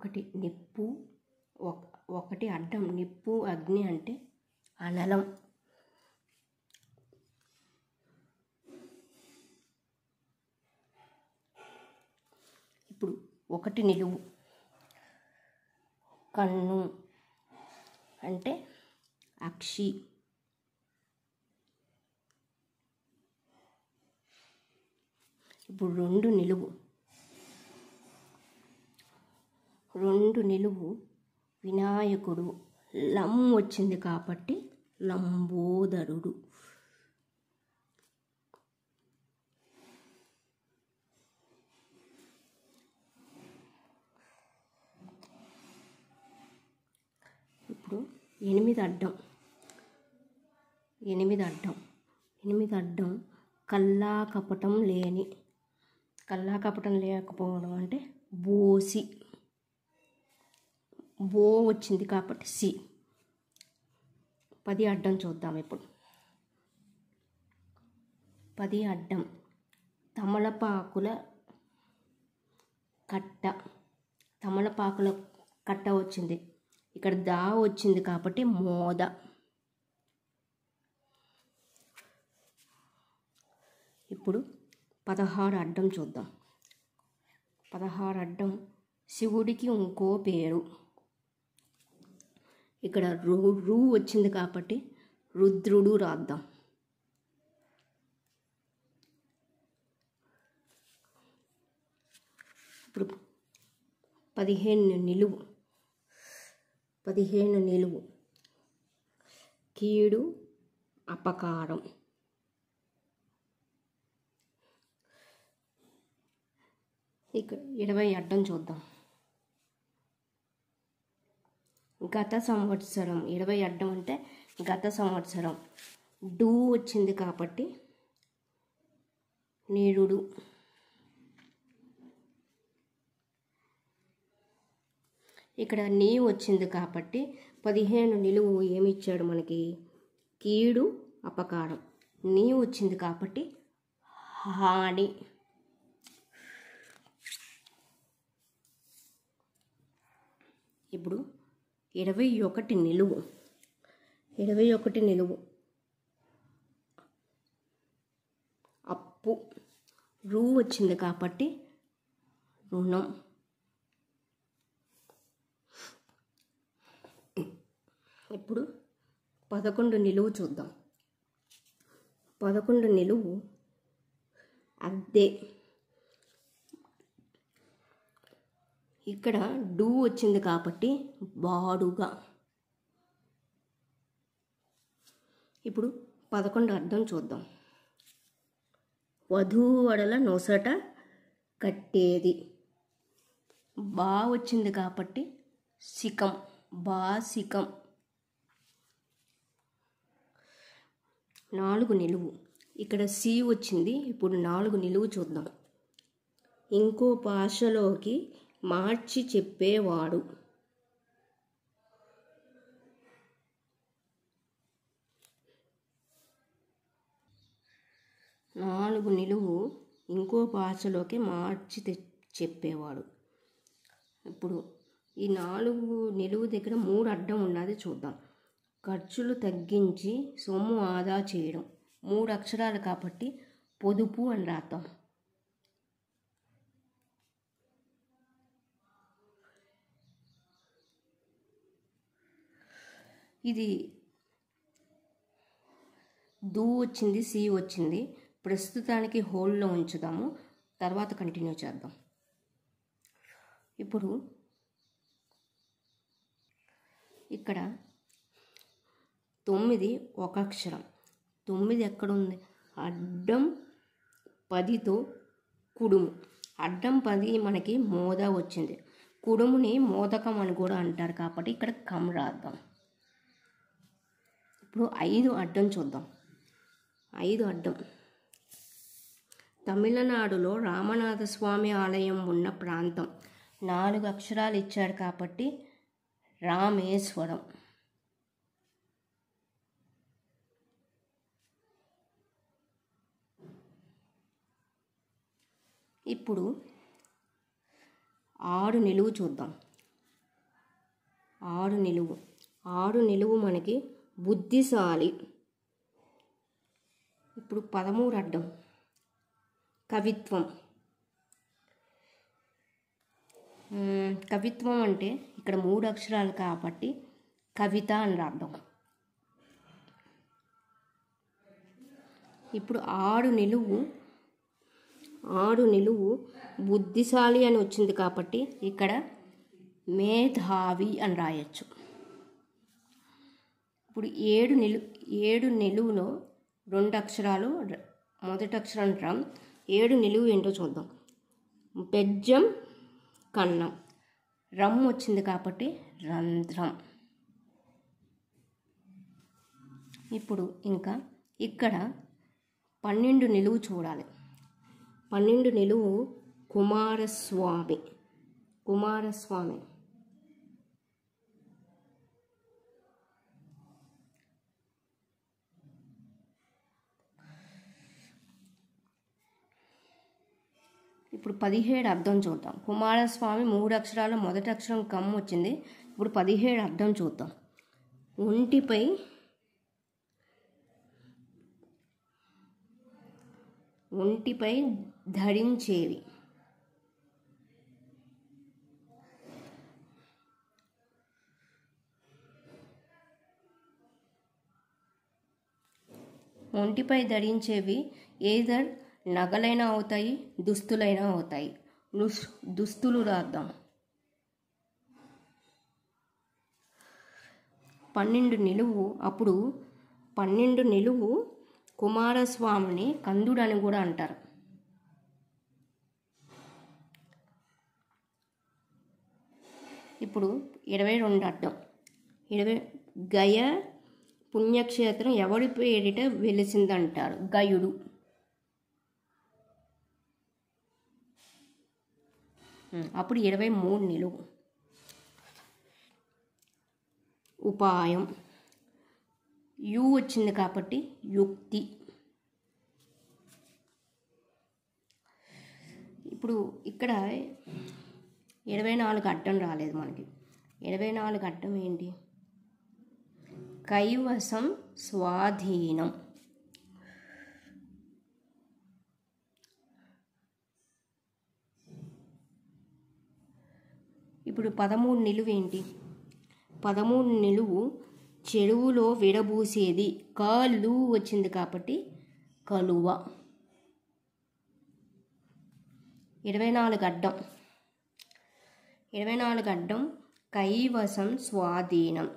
ఒకటి నిప్పు ఒకటి అడ్డం నిప్పు అగ్ని అంటే అనలం ఇప్పుడు ఒకటి నిలువు కన్ను అంటే అక్షి ఇప్పుడు రెండు నిలువు రెండు నిలువు వినాయకుడు లం వచ్చింది కాబట్టి లంబోదరుడు ఇప్పుడు ఎనిమిది అడ్డం ఎనిమిది అడ్డం ఎనిమిది అడ్డం కల్లా కపటం లేని కల్లా కపటం లేకపోవడం అంటే బోసి ఓ వచ్చింది కాబట్టి సి పది అడ్డం చూద్దాం ఇప్పుడు పది అడ్డం తమలపాకుల కట్ట తమలపాకుల కట్ట వచ్చింది ఇక్కడ దా వచ్చింది కాబట్టి మోద ఇప్పుడు పదహారు అడ్డం చూద్దాం పదహారు అడ్డం శివుడికి ఇంకో పేరు ఇక్కడ రు రు వచ్చింది కాబట్టి రుద్రుడు రాద్దాం ఇప్పుడు పదిహేను నిలువు పదిహేను నిలువు కీడు అపకారం ఇక ఇరవై అడ్డం చూద్దాం గత సంవత్సరం ఇరవై అడ్డం అంటే గత సంవత్సరం డూ వచ్చింది కాబట్టి నేడు ఇక్కడ నీ వచ్చింది కాబట్టి పదిహేను నిలువు ఏమి ఇచ్చాడు మనకి కీడు అపకారం నీ వచ్చింది కాబట్టి హాని ఇప్పుడు ఇరవై ఒకటి నిలువు ఇరవై ఒకటి నిలువు అప్పు రూ వచ్చింది కాబట్టి రుణం ఇప్పుడు పదకొండు నిలువు చూద్దాం పదకొండు నిలువు అద్దె ఇక్కడ డూ వచ్చింది కాబట్టి బాడుగా ఇప్పుడు పదకొండు అర్థం చూద్దాం వధూవడల నొసట కట్టేది బా వచ్చింది కాబట్టి సికం సికం నాలుగు నిలువు ఇక్కడ సి వచ్చింది ఇప్పుడు నాలుగు నిలువు చూద్దాం ఇంకో భాషలోకి మార్చి చెప్పేవాడు నాలుగు నిలువు ఇంకో భాషలోకి మార్చి తె చెప్పేవాడు ఇప్పుడు ఈ నాలుగు నిలువు దగ్గర మూడు అడ్డం ఉన్నది చూద్దాం ఖర్చులు తగ్గించి సొమ్ము ఆదా చేయడం మూడు అక్షరాలు కాబట్టి పొదుపు అని రాద్దాం ఇది దూ వచ్చింది సి వచ్చింది ప్రస్తుతానికి హోల్లో ఉంచుదాము తర్వాత కంటిన్యూ చేద్దాం ఇప్పుడు ఇక్కడ తొమ్మిది ఒక అక్షరం తొమ్మిది ఎక్కడుంది అడ్డం పదితో కుడుము అడ్డం పది మనకి మోద వచ్చింది కుడుముని మోదకం అని కూడా అంటారు కాబట్టి ఇక్కడ కమ్ రాద్దాం ఇప్పుడు ఐదు అడ్డం చూద్దాం ఐదు అడ్డం తమిళనాడులో రామనాథస్వామి ఆలయం ఉన్న ప్రాంతం నాలుగు అక్షరాలు ఇచ్చాడు కాబట్టి రామేశ్వరం ఇప్పుడు ఆరు నిలువు చూద్దాం ఆరు నిలువు ఆరు నిలువు మనకి బుద్ధిశాలి ఇప్పుడు పదమూడు అడ్డం కవిత్వం కవిత్వం అంటే ఇక్కడ మూడు అక్షరాలు కాబట్టి కవిత అని రాద్దాం ఇప్పుడు ఆడు నిలువు ఆడు నిలువు బుద్ధిశాలి అని వచ్చింది కాబట్టి ఇక్కడ మేధావి అని రాయొచ్చు ఇప్పుడు ఏడు నిలు ఏడు నిలువులో రెండు అక్షరాలు మొదటి అక్షరం రమ్ ఏడు నిలువు ఏంటో చూద్దాం బెజ్జం కన్నం రమ్ వచ్చింది కాబట్టి రంధ్రం ఇప్పుడు ఇంకా ఇక్కడ పన్నెండు నిలువు చూడాలి పన్నెండు నిలువు కుమారస్వామి కుమారస్వామి ఇప్పుడు పదిహేడు అర్థం చూద్దాం కుమారస్వామి మూడు అక్షరాలు మొదటి అక్షరం కమ్ వచ్చింది ఇప్పుడు పదిహేడు అర్థం చూద్దాం ఒంటిపై ఒంటిపై ధరించేవి ఒంటిపై ధరించేవి ఏదర్ నగలైనా అవుతాయి దుస్తులైనా అవుతాయి దుస్తులు రాద్దాం పన్నెండు నిలువు అప్పుడు పన్నెండు నిలువు కుమారస్వామిని కందుడు అని కూడా అంటారు ఇప్పుడు ఇరవై రెండు అర్థం ఇరవై గయ పుణ్యక్షేత్రం ఎవడి పేరిట వెలిసిందంటారు గయుడు అప్పుడు ఇరవై మూడు నిలువు ఉపాయం యు వచ్చింది కాబట్టి యుక్తి ఇప్పుడు ఇక్కడ ఇరవై నాలుగు అడ్డం రాలేదు మనకి ఇరవై నాలుగు అడ్డం ఏంటి కైవసం స్వాధీనం ఇప్పుడు పదమూడు నిలువు ఏంటి పదమూడు నిలువు చెరువులో విడబూసేది కాలు వచ్చింది కాబట్టి కలువ ఇరవై నాలుగు అడ్డం ఇరవై నాలుగు అడ్డం కైవసం స్వాధీనం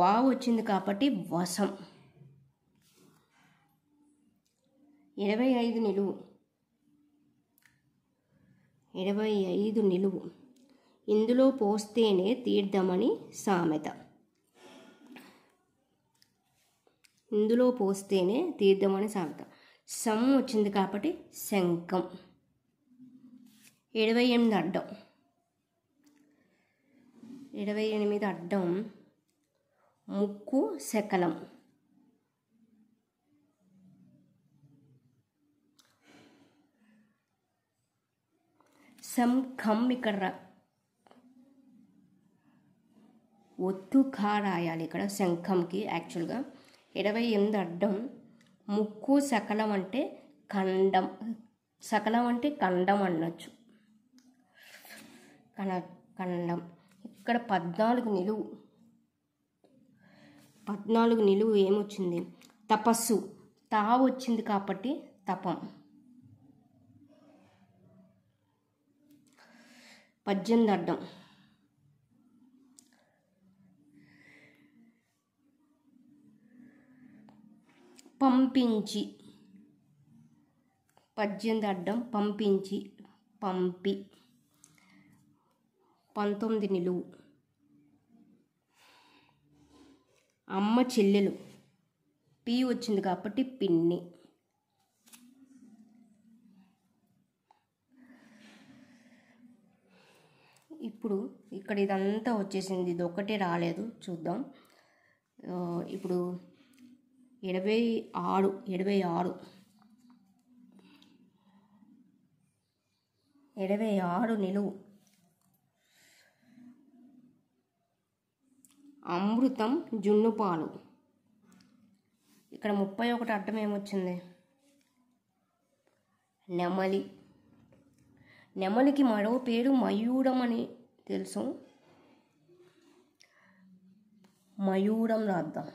వా వచ్చింది కాబట్టి వసం ఇరవై ఐదు నిలువు ఇరవై ఐదు నిలువు ఇందులో పోస్తేనే తీర్థమని సామెత ఇందులో పోస్తేనే తీర్థమని సామెత సమ్ వచ్చింది కాబట్టి శంఖం ఇరవై ఎనిమిది అడ్డం ఇరవై ఎనిమిది అడ్డం ముక్కు శకలం సం ఖం ఇక్కడ ఒత్తు ఖా రాయాలి ఇక్కడ శంఖంకి యాక్చువల్గా ఇరవై ఎనిమిది అడ్డం ముక్కు సకలం అంటే ఖండం సకలం అంటే ఖండం అనొచ్చు కన ఖండం ఇక్కడ పద్నాలుగు నిలువు పద్నాలుగు నిలువు ఏమొచ్చింది తపస్సు తా వచ్చింది కాబట్టి తపం పద్దెనిమిది అడ్డం పంపించి పద్దెనిమిది అడ్డం పంపించి పంపి పంతొమ్మిది నిలువు అమ్మ చెల్లెలు పి వచ్చింది కాబట్టి పిన్ని ఇప్పుడు ఇక్కడ ఇదంతా వచ్చేసింది ఇది ఒకటే రాలేదు చూద్దాం ఇప్పుడు ఇరవై ఆరు ఇరవై ఆరు ఇరవై ఆరు నిలువు అమృతం జున్నుపాలు ఇక్కడ ముప్పై ఒకటి అడ్డం ఏమొచ్చింది నెమలి నెమలికి మరో పేరు మయూరం అని తెలుసు మయూరం రాద్దాం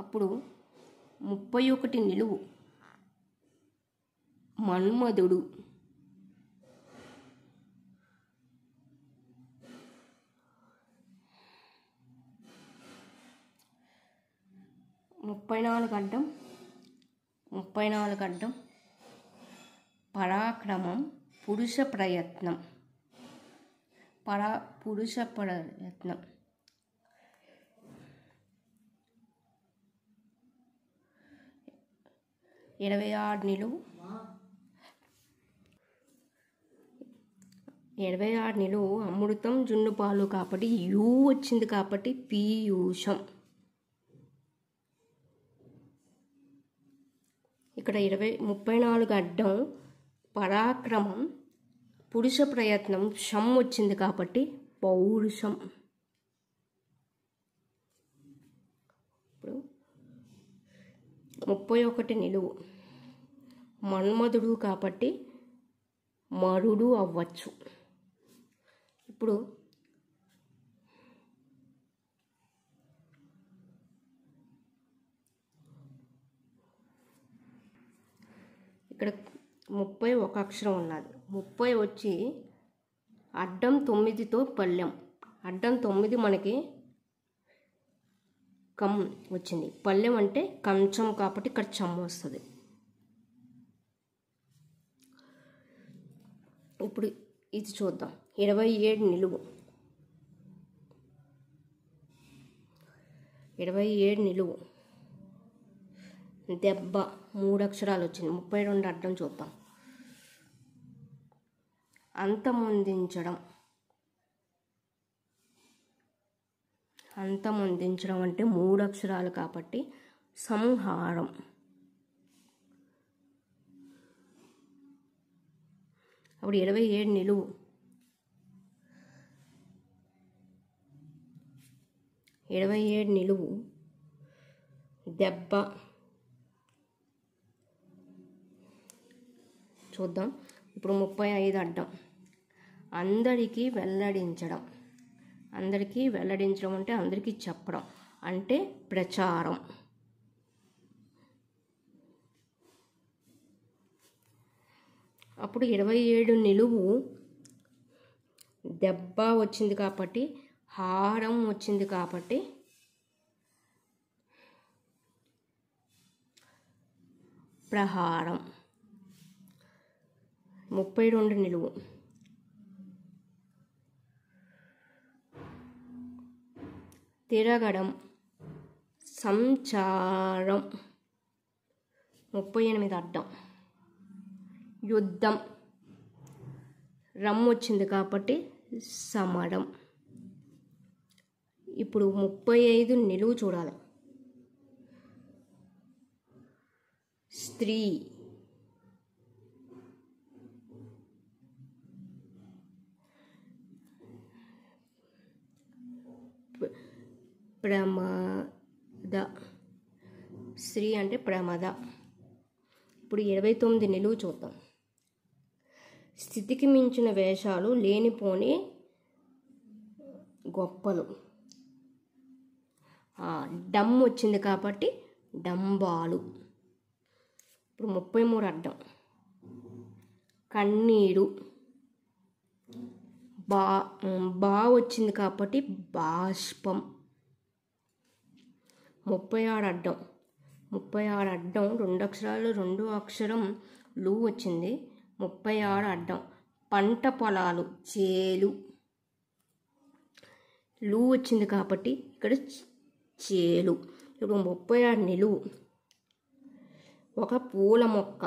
అప్పుడు ముప్పై ఒకటి నిలువు మన్మధుడు ముప్పై నాలుగు అడ్డం ముప్పై నాలుగు అడ్డం పరాక్రమం పురుష ప్రయత్నం పరా పురుష ప్రయత్నం ఇరవై ఆరు నిలువు ఇరవై ఆరు నిలువు అమృతం జున్ను పాలు కాబట్టి యూ వచ్చింది కాబట్టి పీయూషం ఇక్కడ ఇరవై ముప్పై నాలుగు అడ్డం పరాక్రమం పురుష ప్రయత్నం షమ్ వచ్చింది కాబట్టి పౌరుషం ముప్పై ఒకటి నిలువు మన్మధుడు కాబట్టి మరుడు అవ్వచ్చు ఇప్పుడు ఇక్కడ ముప్పై ఒక అక్షరం ఉన్నది ముప్పై వచ్చి అడ్డం తొమ్మిదితో పళ్ళెం అడ్డం తొమ్మిది మనకి కమ్ వచ్చింది పళ్ళెం అంటే కంచం కాబట్టి ఇక్కడ చమ్ము వస్తుంది ఇప్పుడు ఇది చూద్దాం ఇరవై ఏడు నిలువు ఇరవై ఏడు నిలువు దెబ్బ మూడు అక్షరాలు వచ్చింది ముప్పై రెండు అడ్డం చూద్దాం అంతమొందించడం అంతం అందించడం అంటే మూడు అక్షరాలు కాబట్టి సంహారం అప్పుడు ఇరవై ఏడు నిలువు ఇరవై ఏడు నిలువు దెబ్బ చూద్దాం ఇప్పుడు ముప్పై ఐదు అడ్డం అందరికీ వెల్లడించడం అందరికీ వెల్లడించడం అంటే అందరికీ చెప్పడం అంటే ప్రచారం అప్పుడు ఇరవై ఏడు నిలువు దెబ్బ వచ్చింది కాబట్టి హారం వచ్చింది కాబట్టి ప్రహారం ముప్పై రెండు నిలువు తిరగడం సంచారం ముప్పై ఎనిమిది అడ్డం యుద్ధం రమ్ము వచ్చింది కాబట్టి సమడం ఇప్పుడు ముప్పై ఐదు నిలువు చూడాలి స్త్రీ ప్రమాద శ్రీ అంటే ప్రమాద ఇప్పుడు ఇరవై తొమ్మిది నిలువు చూద్దాం స్థితికి మించిన వేషాలు లేనిపోని గొప్పలు డమ్ వచ్చింది కాబట్టి డంబాలు ఇప్పుడు ముప్పై మూడు అడ్డం కన్నీరు బా బా వచ్చింది కాబట్టి బాష్పం ముప్పై ఆరు అడ్డం ముప్పై ఆరు అడ్డం రెండు అక్షరాలు రెండు అక్షరం లు వచ్చింది ముప్పై ఆరు అడ్డం పంట పొలాలు చేలు లు వచ్చింది కాబట్టి ఇక్కడ చేలు ఇప్పుడు ముప్పై ఆరు నిలువు ఒక పూల మొక్క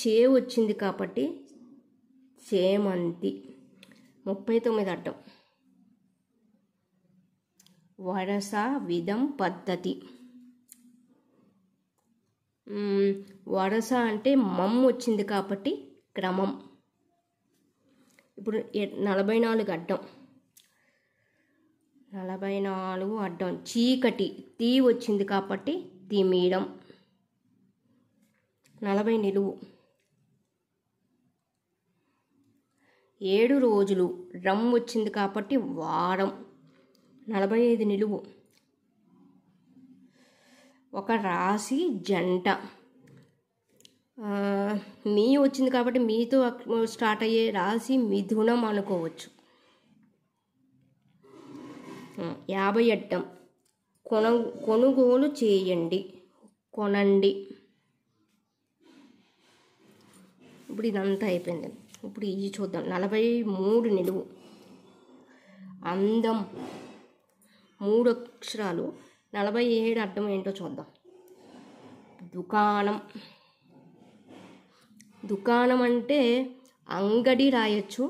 చే వచ్చింది కాబట్టి చేమంతి ముప్పై తొమ్మిది అడ్డం వరస విధం పద్ధతి వరస అంటే మమ్ వచ్చింది కాబట్టి క్రమం ఇప్పుడు నలభై నాలుగు అడ్డం నలభై నాలుగు అడ్డం చీకటి తీ వచ్చింది కాబట్టి తీమీయడం నలభై నిలువు ఏడు రోజులు రమ్ వచ్చింది కాబట్టి వారం నలభై ఐదు నిలువు ఒక రాశి జంట మీ వచ్చింది కాబట్టి మీతో స్టార్ట్ అయ్యే రాశి మిథునం అనుకోవచ్చు యాభై అట్టం కొన కొనుగోలు చేయండి కొనండి ఇప్పుడు ఇదంతా అయిపోయింది ఇప్పుడు ఇది చూద్దాం నలభై మూడు నిలువు అందం మూడు అక్షరాలు నలభై ఏడు అర్థం ఏంటో చూద్దాం దుకాణం దుకాణం అంటే అంగడి రాయొచ్చు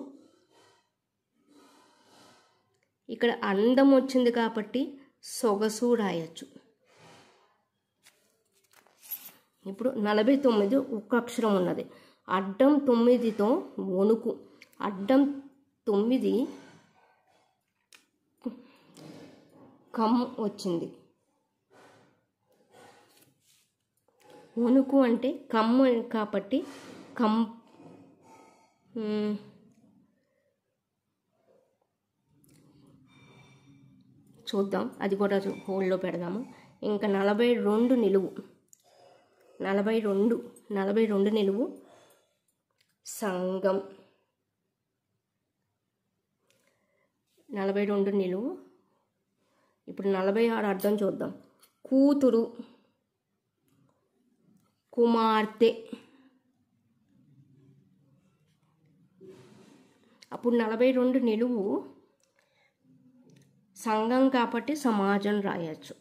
ఇక్కడ అందం వచ్చింది కాబట్టి సొగసు రాయొచ్చు ఇప్పుడు నలభై తొమ్మిది ఒక్క అక్షరం ఉన్నది అడ్డం తొమ్మిదితో వణుకు అడ్డం తొమ్మిది కమ్ వచ్చింది వణుకు అంటే కమ్ము కాబట్టి కమ్ చూద్దాం అది కూడా హోల్డ్లో పెడదాము ఇంకా నలభై రెండు నిలువు నలభై రెండు నలభై రెండు నిలువు సంఘం నలభై రెండు నిలువు ఇప్పుడు నలభై ఆరు అర్థం చూద్దాం కూతురు కుమార్తె అప్పుడు నలభై రెండు నిలువు సంఘం కాబట్టి సమాజం రాయొచ్చు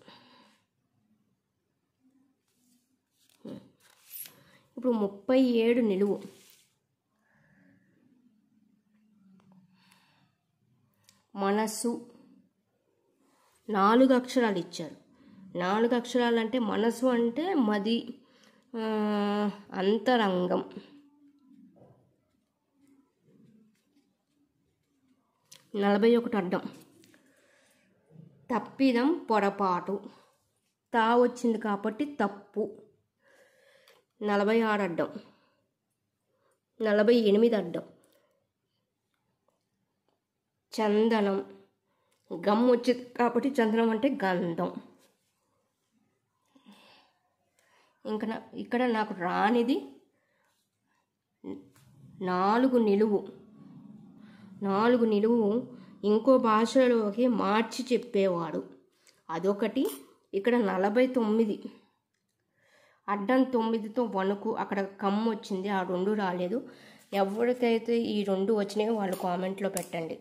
ఇప్పుడు ముప్పై ఏడు నిలువు మనసు నాలుగు అక్షరాలు ఇచ్చారు నాలుగు అక్షరాలు అంటే మనసు అంటే మది అంతరంగం నలభై ఒకటి అడ్డం తప్పిదం పొరపాటు తా వచ్చింది కాబట్టి తప్పు నలభై ఆరు అడ్డం నలభై ఎనిమిది అడ్డం చందనం గమ్ వచ్చింది కాబట్టి చంద్రం అంటే గంధం ఇంకా ఇక్కడ నాకు రానిది నాలుగు నిలువు నాలుగు నిలువు ఇంకో భాషలోకి మార్చి చెప్పేవాడు అదొకటి ఇక్కడ నలభై తొమ్మిది అడ్డం తొమ్మిదితో వణుకు అక్కడ కమ్ము వచ్చింది ఆ రెండు రాలేదు ఎవరికైతే ఈ రెండు వచ్చినాయో వాళ్ళు కామెంట్లో పెట్టండి